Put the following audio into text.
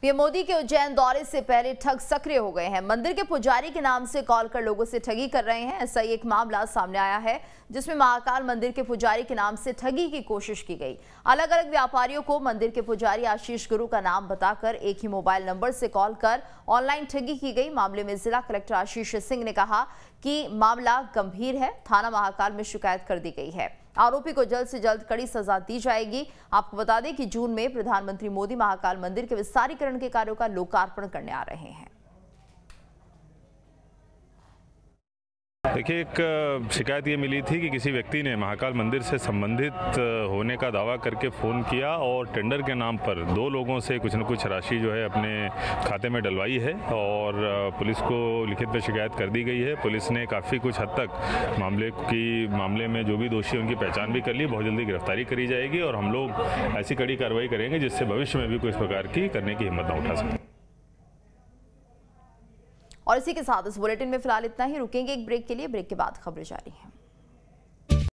PM Modi के उज्जैन दौरे से पहले ठग सक्रिय हो गए हैं मंदिर के पुजारी के नाम से कॉल कर लोगों से ठगी कर रहे हैं ऐसा ही एक मामला सामने आया है जिसमें महाकाल मंदिर के पुजारी के नाम से ठगी की कोशिश की गई अलग अलग व्यापारियों को मंदिर के पुजारी आशीष गुरु का नाम बताकर एक ही मोबाइल नंबर से कॉल कर ऑनलाइन ठगी की गई मामले में जिला कलेक्टर आशीष सिंह ने कहा कि मामला गंभीर है थाना महाकाल में शिकायत कर दी गई है आरोपी को जल्द से जल्द कड़ी सजा दी जाएगी आपको बता दें कि जून में प्रधानमंत्री मोदी महाकाल मंदिर के विस्तारीकरण के कार्यों का लोकार्पण करने आ रहे हैं देखिए एक शिकायत ये मिली थी कि किसी व्यक्ति ने महाकाल मंदिर से संबंधित होने का दावा करके फ़ोन किया और टेंडर के नाम पर दो लोगों से कुछ न कुछ राशि जो है अपने खाते में डलवाई है और पुलिस को लिखित में शिकायत कर दी गई है पुलिस ने काफ़ी कुछ हद तक मामले की मामले में जो भी दोषी उनकी पहचान भी कर ली बहुत जल्दी गिरफ्तारी करी जाएगी और हम लोग ऐसी कड़ी कार्रवाई करेंगे जिससे भविष्य में भी कोई इस प्रकार की करने की हिम्मत न उठा सकें और इसी के साथ इस बुलेटिन में फिलहाल इतना ही रुकेंगे एक ब्रेक के लिए ब्रेक के बाद खबरें जारी हैं